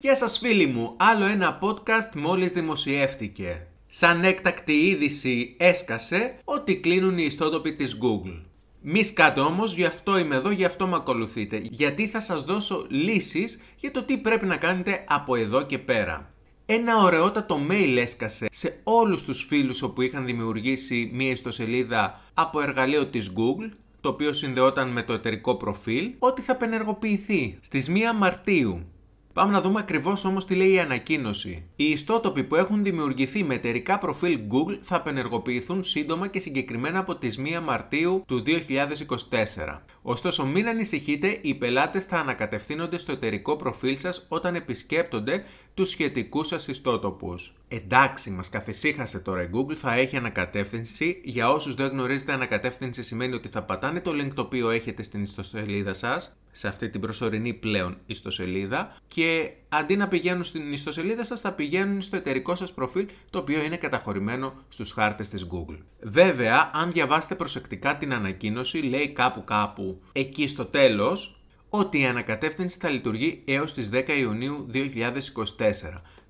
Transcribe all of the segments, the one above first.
Γεια σας φίλοι μου, άλλο ένα podcast μόλις δημοσιεύτηκε. Σαν έκτακτη είδηση έσκασε ότι κλείνουν οι ιστότοποι της Google. Μη σκάτε όμως, γι' αυτό είμαι εδώ, γι' αυτό με ακολουθείτε. Γιατί θα σας δώσω λύσεις για το τι πρέπει να κάνετε από εδώ και πέρα. Ένα ωραιότατο mail έσκασε σε όλους τους φίλους όπου είχαν δημιουργήσει μία ιστοσελίδα από εργαλείο της Google το οποίο συνδεόταν με το εταιρικό προφίλ, ότι θα πενεργοποιηθεί στις 1 Μαρτίου. Πάμε να δούμε ακριβώς όμως τι λέει η ανακοίνωση. Οι ιστότοποι που έχουν δημιουργηθεί με εταιρικά προφίλ Google θα απενεργοποιηθούν σύντομα και συγκεκριμένα από τις 1 Μαρτίου του 2024. Ωστόσο, μην ανησυχείτε, οι πελάτες θα ανακατευθύνονται στο εταιρικό προφίλ σας όταν επισκέπτονται τους σχετικούς σας ιστότοπους. Εντάξει, μας καθησύχασε τώρα η Google, θα έχει ανακατεύθυνση. Για όσους δεν γνωρίζετε, ανακατεύθυνση σημαίνει ότι θα πατάνε το link το οποίο έχετε στην ιστοσελίδα σας, σε αυτή την προσωρινή πλέον ιστοσελίδα, και αντί να πηγαίνουν στην ιστοσελίδα σας θα πηγαίνουν στο εταιρικό σας προφίλ, το οποίο είναι καταχωρημένο στους χάρτες της Google. Βέβαια, αν διαβάσετε προσεκτικά την ανακοίνωση, λέει κάπου κάπου εκεί στο τέλος ότι η ανακατεύθυνση θα λειτουργεί έως τις 10 Ιουνίου 2024.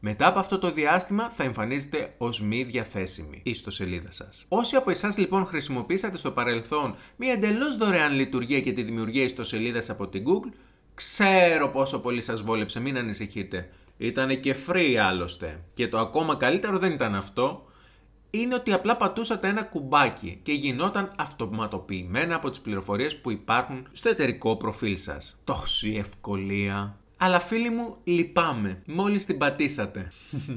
Μετά από αυτό το διάστημα θα εμφανίζεται ως μη διαθέσιμη η ιστοσελίδα σας. Όσοι από εσάς λοιπόν χρησιμοποίησατε στο παρελθόν μια εντελώς δωρεάν λειτουργία και τη δημιουργία ιστοσελίδας από την Google, ξέρω πόσο πολύ σας βόλεψε, μην ανησυχείτε. Ήτανε και free άλλωστε. Και το ακόμα καλύτερο δεν ήταν αυτό, είναι ότι απλά πατούσατε ένα κουμπάκι και γινόταν αυτοματοποιημένα από τις πληροφορίες που υπάρχουν στο εταιρικό προφίλ σας. Τόση ευκολία. Αλλά φίλοι μου, λυπάμαι. Μόλις την πατήσατε.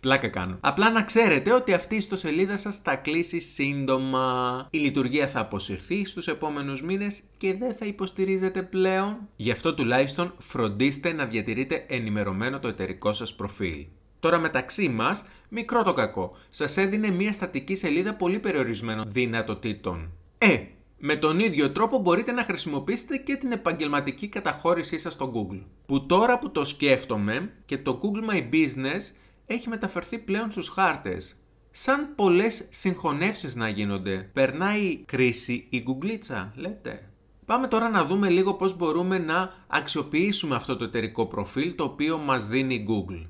Πλάκα κάνω. Απλά να ξέρετε ότι αυτή η ιστοσελίδα σας θα κλείσει σύντομα. Η λειτουργία θα αποσυρθεί στους επόμενους μήνες και δεν θα υποστηρίζετε πλέον. Γι' αυτό τουλάχιστον φροντίστε να διατηρείτε ενημερωμένο το εταιρικό σας προφίλ. Τώρα μεταξύ μας, μικρό το κακό. Σας έδινε μια στατική σελίδα πολύ περιορισμένων δυνατοτήτων. Ε, με τον ίδιο τρόπο μπορείτε να χρησιμοποιήσετε και την επαγγελματική καταχώρησή σας στο Google. Που τώρα που το σκέφτομαι και το Google My Business έχει μεταφερθεί πλέον στους χάρτες. Σαν πολλές συγχωνεύσεις να γίνονται. Περνάει η κρίση η Googleίτσα, λέτε. Πάμε τώρα να δούμε λίγο πώς μπορούμε να αξιοποιήσουμε αυτό το εταιρικό προφίλ το οποίο μας δίνει η Google.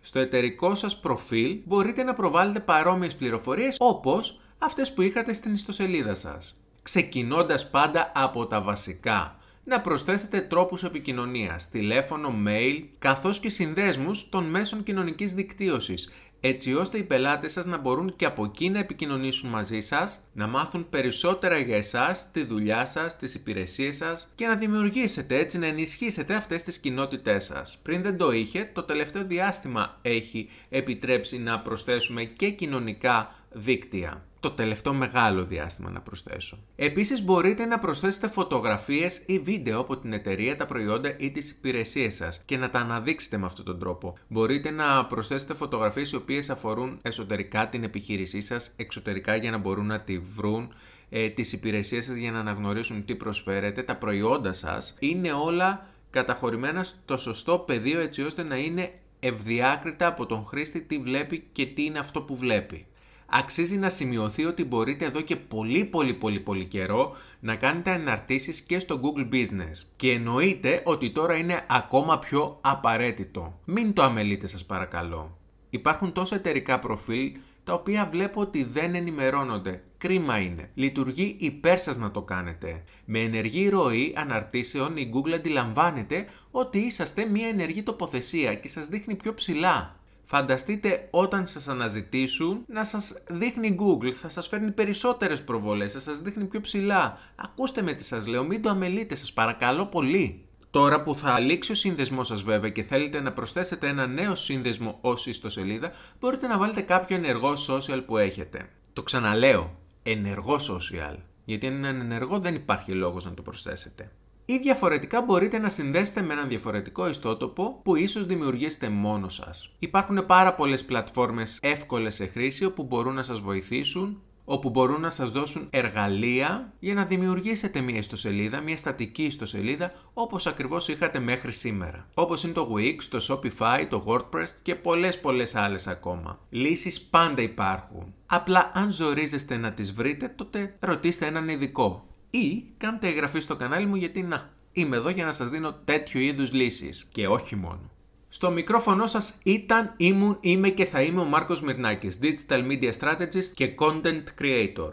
Στο εταιρικό σας προφίλ μπορείτε να προβάλλετε παρόμοιες πληροφορίες όπως αυτές που είχατε στην ιστοσελίδα σας. Ξεκινώντας πάντα από τα βασικά. Να προσθέσετε τρόπους επικοινωνίας, τηλέφωνο, mail, καθώς και συνδέσμους των μέσων κοινωνικής δικτύωσης έτσι ώστε οι πελάτες σας να μπορούν και από εκεί να επικοινωνήσουν μαζί σας, να μάθουν περισσότερα για εσάς, τη δουλειά σας, τις υπηρεσίες σας και να δημιουργήσετε έτσι να ενισχύσετε αυτές τις κοινότητές σας. Πριν δεν το είχε, το τελευταίο διάστημα έχει επιτρέψει να προσθέσουμε και κοινωνικά δίκτυα. Το τελευταίο μεγάλο διάστημα να προσθέσω. Επίσης, μπορείτε να προσθέσετε φωτογραφίες ή βίντεο από την εταιρεία, τα προϊόντα ή τις υπηρεσίες σας και να τα αναδείξετε με αυτόν τον τρόπο. Μπορείτε να προσθέσετε φωτογραφίες, οι οποίες αφορούν εσωτερικά την επιχείρησή σας, εξωτερικά για να μπορούν να τη βρουν, ε, τις υπηρεσίες σας για να αναγνωρίσουν τι προσφέρετε, τα προϊόντα σας Είναι όλα καταχωρημένα στο σωστό πεδίο έτσι ώστε να είναι ευδιάκριτα από τον χρήστη τι βλέπει και τι είναι αυτό που βλέπει αξίζει να σημειωθεί ότι μπορείτε εδώ και πολύ πολύ πολύ πολύ καιρό να κάνετε αναρτήσεις και στο Google Business. Και εννοείται ότι τώρα είναι ακόμα πιο απαραίτητο. Μην το αμελείτε σας παρακαλώ. Υπάρχουν τόσα εταιρικά προφίλ τα οποία βλέπω ότι δεν ενημερώνονται. Κρίμα είναι. Λειτουργεί υπέρ σας να το κάνετε. Με ενεργή ροή αναρτήσεων η Google αντιλαμβάνεται ότι είσαστε μια ενεργή τοποθεσία και σας δείχνει πιο ψηλά. Φανταστείτε όταν σας αναζητήσουν να σας δείχνει Google, θα σας φέρνει περισσότερες προβολές, θα σας δείχνει πιο ψηλά. Ακούστε με τι σας λέω, μην το αμελείτε, σας παρακαλώ πολύ. Τώρα που θα λήξει ο σύνδεσμός σας βέβαια και θέλετε να προσθέσετε ένα νέο σύνδεσμο ως ιστοσελίδα, μπορείτε να βάλετε κάποιο ενεργό social που έχετε. Το ξαναλέω, ενεργό social. Γιατί αν είναι ενεργό δεν υπάρχει λόγος να το προσθέσετε ή διαφορετικά μπορείτε να συνδέσετε με έναν διαφορετικό ιστότοπο που ίσως δημιουργήσετε μόνος σας. Υπάρχουν πάρα πολλές πλατφόρμες εύκολες σε χρήση όπου μπορούν να σας βοηθήσουν όπου μπορούν να σας δώσουν εργαλεία για να δημιουργήσετε μια ιστοσελίδα, μια στατική ιστοσελίδα, όπως ακριβώς είχατε μέχρι σήμερα. Όπως είναι το Wix, το Shopify, το WordPress και πολλές πολλές άλλες ακόμα. Λύσεις πάντα υπάρχουν. Απλά αν ζορίζεστε να τις βρείτε, τότε ρωτήστε έναν ειδικό ή κάντε εγγραφή στο κανάλι μου γιατί να, είμαι εδώ για να σας δίνω τέτοιου είδους λύσεις και όχι μόνο. Στο μικρόφωνο σας ήταν, ήμουν, είμαι και θα είμαι ο Μάρκος Μυρνάκης, Digital Media Strategist και Content Creator.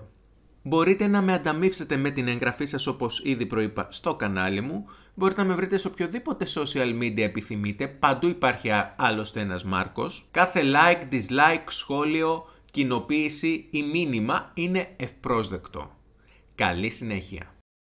Μπορείτε να με ανταμείψετε με την εγγραφή σας όπως ήδη προείπα στο κανάλι μου. Μπορείτε να με βρείτε σε οποιοδήποτε social media επιθυμείτε. Παντού υπάρχει άλλωστε ένας Μάρκος. Κάθε like, dislike, σχόλιο, κοινοποίηση ή μήνυμα είναι ευπρόσδεκτο. Καλή συνέχεια.